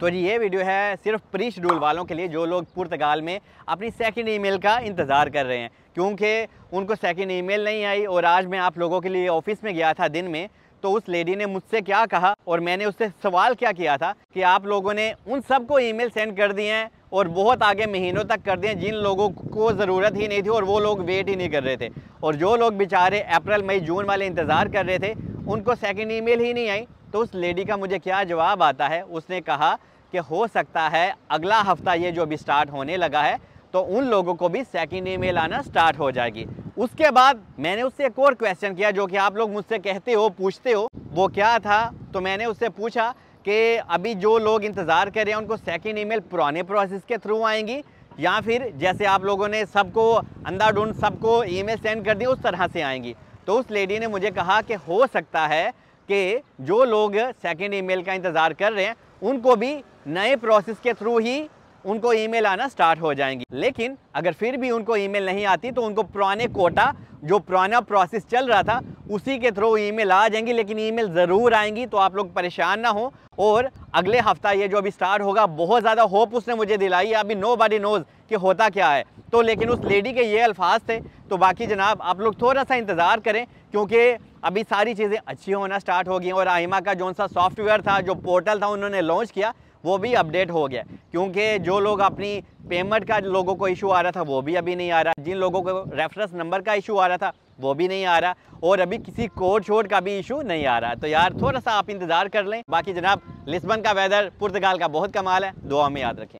तो जी ये वीडियो है सिर्फ प्री शेड्यूल वालों के लिए जो लोग पुर्तगाल में अपनी सेकंड ईमेल का इंतज़ार कर रहे हैं क्योंकि उनको सेकंड ईमेल नहीं आई और आज मैं आप लोगों के लिए ऑफिस में गया था दिन में तो उस लेडी ने मुझसे क्या कहा और मैंने उससे सवाल क्या किया था कि आप लोगों ने उन सबको ईमेल सेंड कर दिए हैं और बहुत आगे महीनों तक कर दिए जिन लोगों को ज़रूरत ही नहीं थी और वो लोग वेट ही नहीं कर रहे थे और जो लोग बेचारे अप्रैल मई जून वाले इंतज़ार कर रहे थे उनको सेकंड ईमेल ही नहीं आई तो उस लेडी का मुझे क्या जवाब आता है उसने कहा कि हो सकता है अगला हफ्ता ये जो अभी स्टार्ट होने लगा है तो उन लोगों को भी सेकंड ईमेल आना स्टार्ट हो जाएगी उसके बाद मैंने उससे एक और क्वेश्चन किया जो कि आप लोग मुझसे कहते हो पूछते हो वो क्या था तो मैंने उससे पूछा कि अभी जो लोग इंतज़ार कर रहे हैं उनको सेकेंड ई पुराने प्रोसेस के थ्रू आएंगी या फिर जैसे आप लोगों ने सबको ढूंढ सबको ईमेल सेंड कर दी उस तरह से आएंगी तो उस लेडी ने मुझे कहा कि हो सकता है कि जो लोग सेकेंड ईमेल का इंतज़ार कर रहे हैं उनको भी नए प्रोसेस के थ्रू ही उनको ईमेल आना स्टार्ट हो जाएंगी लेकिन अगर फिर भी उनको ईमेल नहीं आती तो उनको पुराने कोटा जो पुराना प्रोसेस चल रहा था उसी के थ्रू ईमेल आ जाएंगी लेकिन ईमेल ज़रूर आएंगी तो आप लोग परेशान ना हो और अगले हफ्ता ये जो अभी स्टार्ट होगा बहुत ज़्यादा होप उसने मुझे दिलाई अभी नो बडी नोज़ कि होता क्या है तो लेकिन उस लेडी के ये अल्फाज थे तो बाकी जनाब आप लोग थोड़ा सा इंतज़ार करें क्योंकि अभी सारी चीज़ें अच्छी होना स्टार्ट हो गई और आइमा का जो सा सॉफ्टवेयर था जो पोर्टल था उन्होंने लॉन्च किया वो भी अपडेट हो गया क्योंकि जो लोग अपनी पेमेंट का लोगों को इशू आ रहा था वो भी अभी नहीं आ रहा जिन लोगों को रेफरेंस नंबर का इशू आ रहा था वो भी नहीं आ रहा और अभी किसी कोड शोड का भी इशू नहीं आ रहा तो यार थोड़ा सा आप इंतज़ार कर लें बाकी जनाब लिस्बन का वेदर पुर्तगाल का बहुत कमाल है दुआ में याद रखें